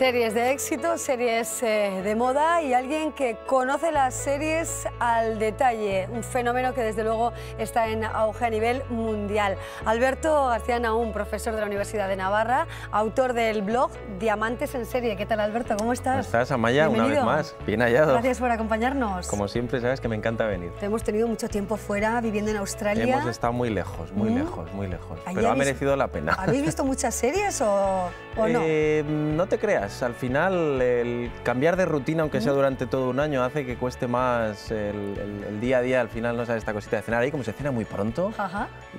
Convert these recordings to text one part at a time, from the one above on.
Series de éxito, series eh, de moda y alguien que conoce las series al detalle, un fenómeno que desde luego está en auge a nivel mundial. Alberto García Naún, profesor de la Universidad de Navarra, autor del blog Diamantes en Serie. ¿Qué tal Alberto? ¿Cómo estás? ¿Cómo estás, Amaya? Una vez más, bien hallado. Gracias por acompañarnos. Como siempre, sabes que me encanta venir. hemos tenido mucho tiempo fuera, viviendo en Australia. Hemos estado muy lejos, muy ¿Mm? lejos, muy lejos. Pero ha merecido la pena. ¿Habéis visto muchas series o, no? Eh, no te creas al final, el cambiar de rutina, aunque sea durante todo un año, hace que cueste más el, día a día. Al final, no sabes esta cosita de cenar ahí, como se cena muy pronto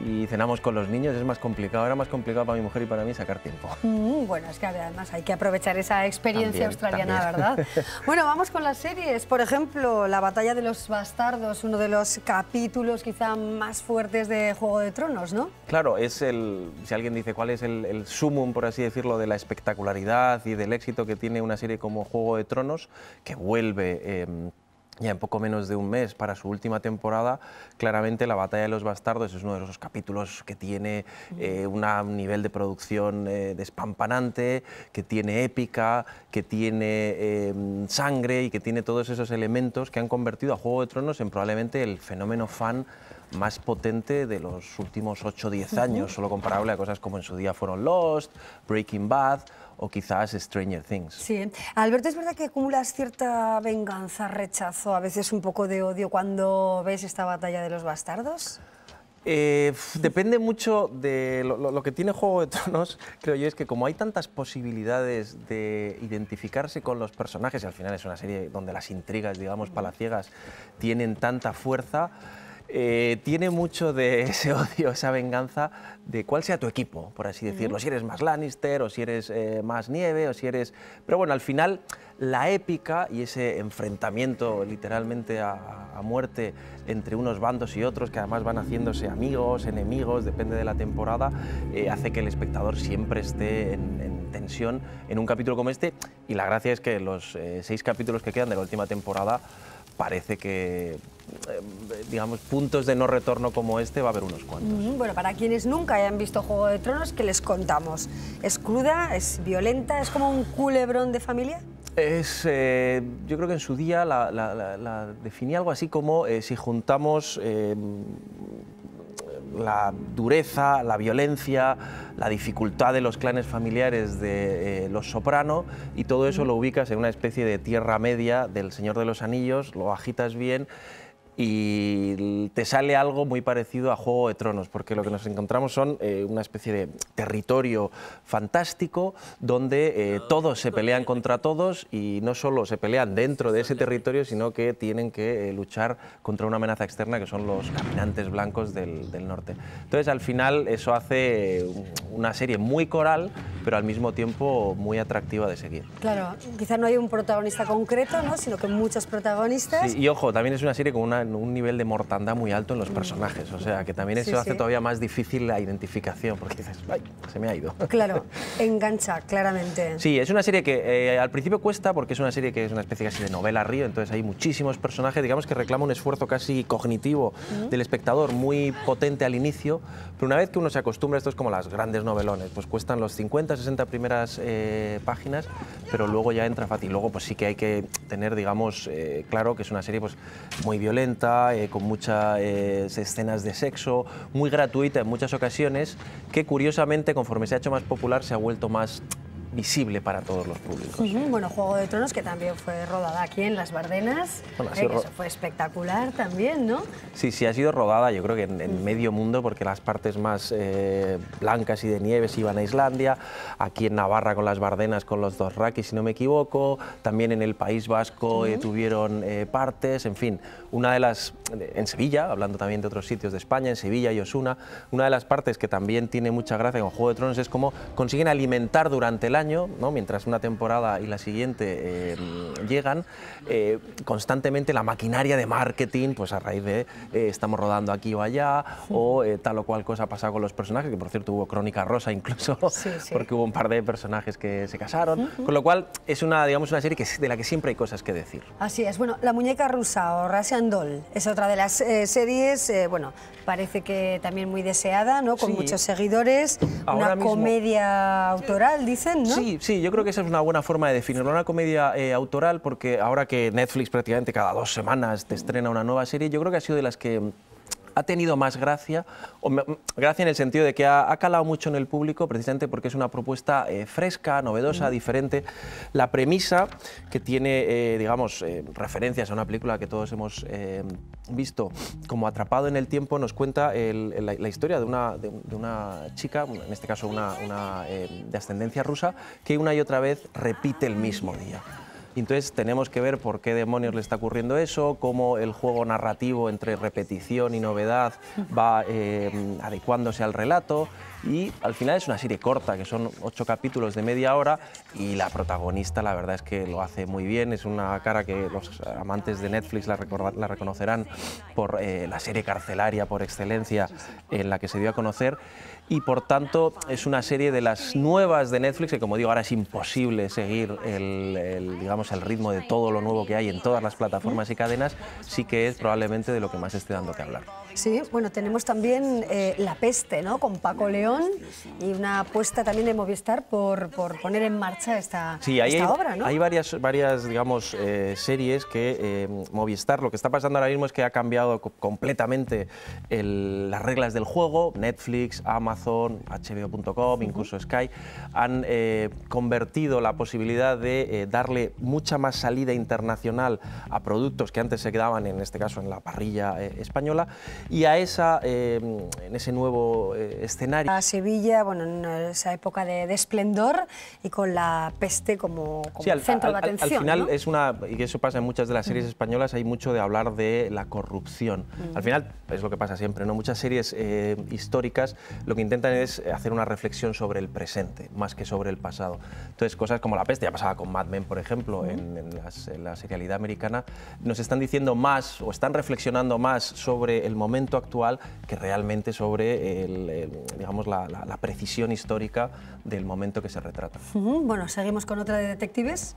y cenamos con los niños, es más complicado. Era más complicado para mi mujer y para mí sacar tiempo. Mm, bueno, es que además hay que aprovechar esa experiencia australiana, ¿verdad? bueno, vamos con las series. Por ejemplo, La batalla de los bastardos, uno de los capítulos quizá más fuertes de Juego de Tronos, ¿no? Claro, es el, si alguien dice cuál es el, el sumum, por así decirlo, de la espectacularidad y del éxito que tiene una serie como Juego de Tronos, que vuelve... Em, ya en poco menos de un mes para su última temporada, claramente La Batalla de los Bastardos es uno de esos capítulos que tiene eh, un nivel de producción eh, despampanante, que tiene épica, que tiene em, sangre y que tiene todos esos elementos que han convertido a Juego de Tronos en probablemente el fenómeno fan más potente de los últimos 8 o 10 años, solo comparable a cosas como en su día fueron Lost, Breaking Bad o quizás Stranger Things. Sí, Alberto, es verdad que acumulas cierta venganza, rechazo, a veces un poco de odio cuando ves esta batalla de los bastardos. Eh, depende mucho de lo, que tiene Juego de Tronos, creo yo, es que como hay tantas posibilidades de identificarse con los personajes, y al final es una serie donde las intrigas, digamos, palaciegas, tienen tanta fuerza, eh, tiene mucho de ese odio, esa venganza de cuál sea tu equipo, por así decirlo. Si eres más Lannister o si eres eh, más Nieve o si eres... Pero bueno, al final la épica y ese enfrentamiento literalmente a, muerte entre unos bandos y otros, que además van haciéndose amigos, enemigos, depende de la temporada, eh, hace que el espectador siempre esté en, tensión en un capítulo como este. Y la gracia es que los seis capítulos que quedan de la última temporada parece que eh, digamos, puntos de no retorno como este va a haber unos cuantos. Bueno, para quienes nunca hayan visto Juego de Tronos, ¿qué les contamos? ¿Es cruda? ¿Es violenta? ¿Es como un culebrón de familia? Es, eh, yo creo que en su día la, definía algo así como eh, si juntamos la dureza, la violencia, la dificultad de los clanes familiares de eh, los soprano y todo eso lo ubicas en una especie de tierra media del Señor de los Anillos, lo agitas bien y te sale algo muy parecido a Juego de Tronos, porque lo que nos encontramos son eh, una especie de territorio fantástico donde eh, ah, todos se pelean contra todos y no solo se pelean dentro de ese territorio, sino que tienen que eh, luchar contra una amenaza externa que son los caminantes blancos del, del norte. Entonces al final eso hace mm, una serie muy coral, pero al mismo tiempo muy atractiva de seguir. Claro, quizá no hay un protagonista concreto, ¿no? sino que muchos protagonistas. y ojo, también es una serie con una un nivel de mortandad muy alto en los personajes. O sea, que también eso hace todavía más difícil la identificación, porque dices, ¡ay, se me ha ido! Claro, engancha, claramente. Sí, es una serie que eh, al principio cuesta, porque es una serie que es una especie casi de novela río, entonces hay muchísimos personajes, digamos que reclama un esfuerzo casi cognitivo del espectador muy potente al inicio, pero una vez que uno se acostumbra, esto es como las grandes novelones, pues cuestan los 50, 60 primeras eh, páginas, pero luego ya entra fácil. Luego pues sí que hay que tener, digamos, eh, claro que es una serie pues, muy violenta, eh, con muchas eh, escenas de sexo, muy gratuita en muchas ocasiones, que curiosamente conforme se ha hecho más popular se ha vuelto más visible para todos los públicos. Bueno, Juego de Tronos, que también fue rodada aquí en Las Bardenas, eh, eso fue espectacular también, ¿no? Sí, sí, ha sido rodada yo creo que en, medio mundo, porque las partes más eh, blancas y de nieve se iban a Islandia, aquí en Navarra con Las Bardenas, con los dos raquis, si no me equivoco, también en el País Vasco eh, tuvieron partes, en fin, una de las, en Sevilla, hablando también de otros sitios de España, en Sevilla y Osuna, una de las partes que también tiene mucha gracia con Juego de Tronos es cómo consiguen alimentar durante el año mientras una temporada y la siguiente eh, llegan, eh, constantemente la maquinaria de marketing, pues a raíz de eh, estamos rodando aquí o allá, o tal o cual cosa pasa con los personajes, que por cierto hubo Crónica Rosa incluso, porque hubo un par de personajes que se casaron, con lo cual es una, digamos, una serie que, de la que siempre hay cosas que decir. Así es, bueno, La muñeca rusa o Russian Doll es otra de las series, bueno, parece que también muy deseada, ¿no? Con muchos seguidores, una comedia autoral, dicen, Sí, sí, yo creo que esa es una buena forma de definirlo. Una comedia eh, autoral, porque ahora que Netflix prácticamente cada dos semanas te estrena una nueva serie, yo creo que ha sido de las que ha tenido más gracia, mm, gracia en el sentido de que ha, calado mucho en el público precisamente porque es una propuesta eh, fresca, novedosa, mm. diferente. La premisa que tiene, eh, digamos, eh, referencias a una película que todos hemos visto como Atrapado en el Tiempo, nos cuenta la, historia de una, chica, en este caso una de ascendencia rusa, que una y otra vez repite el mismo día. Entonces tenemos que ver por qué demonios le está ocurriendo eso, cómo el juego narrativo entre repetición y novedad va eh, adecuándose al relato. Y al final es una serie corta, que son ocho capítulos de media hora y la protagonista la verdad es que lo hace muy bien, es una cara que los amantes de Netflix la, reconocerán por eh, la serie carcelaria por excelencia en la que se dio a conocer y por tanto es una serie de las nuevas de Netflix que como digo ahora es imposible seguir el, el, digamos, el ritmo de todo lo nuevo que hay en todas las plataformas y cadenas, sí que es probablemente de lo que más esté dando que hablar. Sí, bueno, tenemos también eh, La Peste, ¿no? Con Paco León y una apuesta también de Movistar por, poner en marcha esta, obra, ¿no? hay varias, varias digamos, eh, series que eh, Movistar, lo que está pasando ahora mismo es que ha cambiado completamente las reglas del juego. Netflix, Amazon, HBO.com, incluso Sky, han convertido la posibilidad de darle mucha más salida internacional a productos que antes se quedaban, en este caso, en la parrilla española y a esa, em, en ese nuevo eh, escenario. A Sevilla, bueno, en esa época de, esplendor y con la peste como, centro de atención. Al, final es una, y eso pasa en muchas de las series mm. españolas, hay mucho de hablar de la corrupción. Mm. Al final es lo que pasa siempre, ¿no? Muchas series eh, históricas lo que intentan es hacer una reflexión sobre el presente, más que sobre el pasado. Entonces, cosas como la peste, ya pasaba con Mad Men, por ejemplo, mm. en, en la serialidad americana, nos están diciendo más o están reflexionando más sobre el momento momento actual que realmente sobre el, digamos, la, precisión histórica del momento que se retrata. Bueno, seguimos con otra de detectives.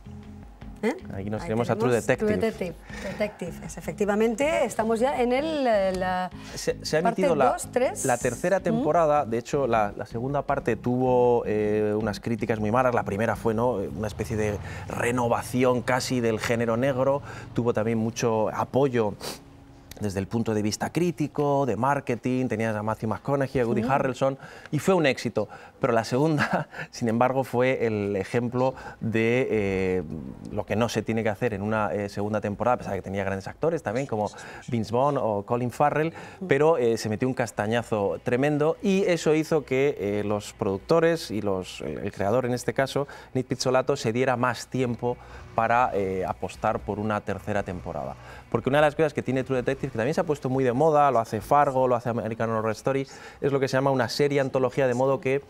¿eh? Aquí nos tenemos a True Detective. True Detective. Efectivamente, estamos ya en el, la se, ha emitido la, tercera temporada. De hecho, la, segunda parte tuvo eh, unas críticas muy malas. La primera fue ¿no? una especie de renovación casi del género negro. Tuvo también mucho apoyo desde el punto de vista crítico, de marketing, tenías a Matthew McConaughey, a Woody Harrelson, y fue un éxito pero la segunda, sin embargo, fue el ejemplo de eh, lo que no se tiene que hacer en una eh, segunda temporada, a pesar de que tenía grandes actores también, como Vince Vaughn o Colin Farrell, pero eh, se metió un castañazo tremendo y eso hizo que los productores y los, el creador, en este caso, Nick Pizzolato, se diera más tiempo para apostar por una tercera temporada. Porque una de las cosas que tiene True Detective, que también se ha puesto muy de moda, lo hace Fargo, lo hace American Horror Story, es lo que se llama una serie antología, de modo que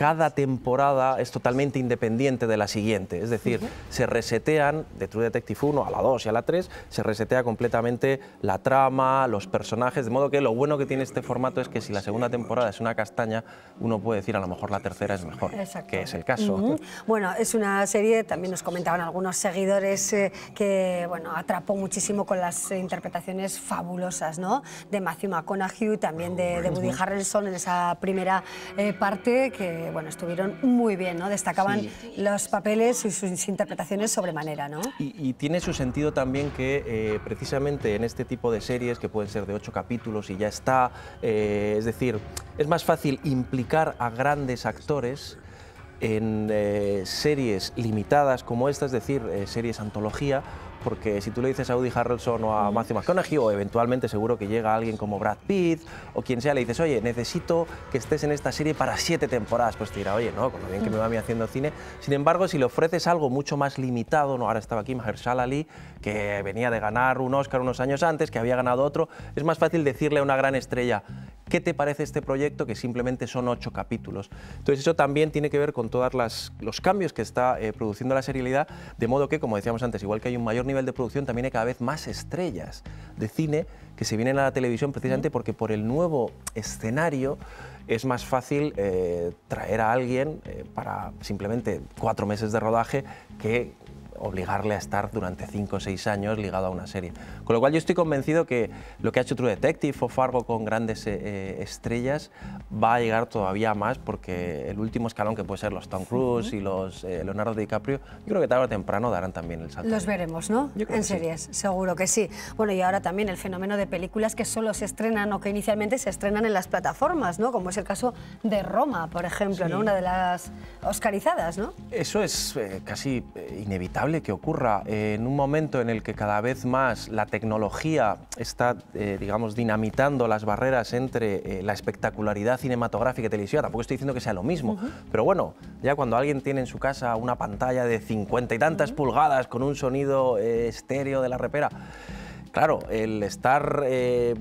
cada temporada es totalmente independiente de la siguiente. Es decir, se resetean de True Detective 1 a la 2 y a la 3, se resetea completamente la trama, los personajes, de modo que lo bueno que tiene este formato es que si la segunda temporada es una castaña, uno puede decir a lo mejor la tercera es mejor, que es el caso. Bueno, es una serie, también nos comentaban algunos seguidores, eh, que bueno, atrapó muchísimo con las interpretaciones fabulosas ¿no? de Matthew McConaughey, también de, Woody Harrelson en esa primera eh, parte que bueno, estuvieron muy bien, ¿no? Destacaban los papeles y sus interpretaciones sobremanera, ¿no? Y, tiene su sentido también que eh, precisamente en este tipo de series, que pueden ser de ocho capítulos y ya está, eh, es decir, es más fácil implicar a grandes actores en eh, series limitadas como esta, es decir, series antología, porque si tú le dices a Woody Harrelson o a Matthew McConaughey, o eventualmente seguro que llega alguien como Brad Pitt o quien sea, le dices, oye, necesito que estés en esta serie para siete temporadas, pues te dirá, oye, no, con lo bien que me va a mí haciendo cine. Sin embargo, si le ofreces algo mucho más limitado, no, ahora estaba aquí Mahershala Ali, que venía de ganar un Oscar unos años antes, que había ganado otro, es más fácil decirle a una gran estrella, ¿qué te parece este proyecto que simplemente son ocho capítulos? Entonces eso también tiene que ver con todos los cambios que está eh, produciendo la serialidad, de modo que, como decíamos antes, igual que hay un mayor nivel de producción también hay cada vez más estrellas de cine que se vienen a la televisión precisamente porque por el nuevo escenario es más fácil eh, traer a alguien eh, para simplemente cuatro meses de rodaje que obligarle a estar durante 5 o 6 años ligado a una serie. Con lo cual yo estoy convencido que lo que ha hecho True Detective o Fargo con grandes eh, eh, estrellas va a llegar todavía más porque el último escalón que puede ser los Tom Cruise y los eh, Leonardo DiCaprio, yo creo que tarde o temprano darán también el salto. Los veremos, ¿no? En series, seguro que sí. Bueno, y ahora también el fenómeno de películas que solo se estrenan o que inicialmente se estrenan en las plataformas, ¿no? Como es el caso de Roma, por ejemplo, ¿no? Una de las oscarizadas, ¿no? Eso es casi inevitable que ocurra eh, en un momento en el que cada vez más la tecnología está, eh, digamos, dinamitando las barreras entre eh, la espectacularidad cinematográfica y televisiva. Tampoco estoy diciendo que sea lo mismo, pero bueno, ya cuando alguien tiene en su casa una pantalla de cincuenta y tantas pulgadas con un sonido estéreo de la repera, Claro, el estar eh,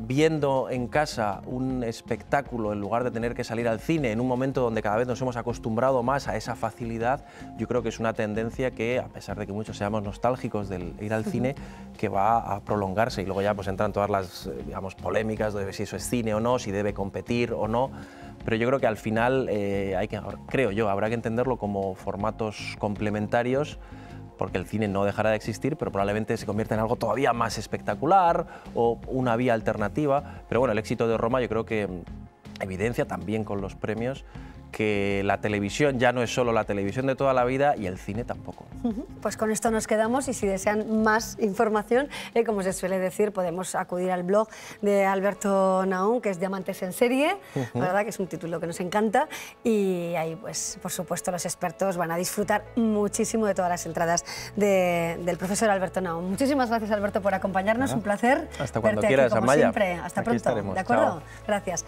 viendo en casa un espectáculo en lugar de tener que salir al cine en un momento donde cada vez nos hemos acostumbrado más a esa facilidad, yo creo que es una tendencia que, a pesar de que muchos seamos nostálgicos del ir al cine, que va a prolongarse y luego ya pues entran todas las eh, polémicas de si eso es cine o no, si debe competir o no pero yo creo que al final eh, hay que, creo yo, habrá que entenderlo como formatos complementarios porque el cine no dejará de existir, pero probablemente se convierta en algo todavía más espectacular o una vía alternativa. Pero bueno, el éxito de Roma yo creo que mm, evidencia también con los premios que la televisión ya no es solo la televisión de toda la vida y el cine tampoco. Pues con esto nos quedamos y si desean más información, eh, como se suele decir, podemos acudir al blog de Alberto Naón, que es Diamantes en Serie, verdad que es un título que nos encanta y ahí pues por supuesto los expertos van a disfrutar muchísimo de todas las entradas del profesor Alberto Naón. Muchísimas gracias Alberto por acompañarnos, un placer. Hasta cuando quieras, aquí, como Amaya. Siempre. Hasta pronto, ¿de acuerdo? Gracias.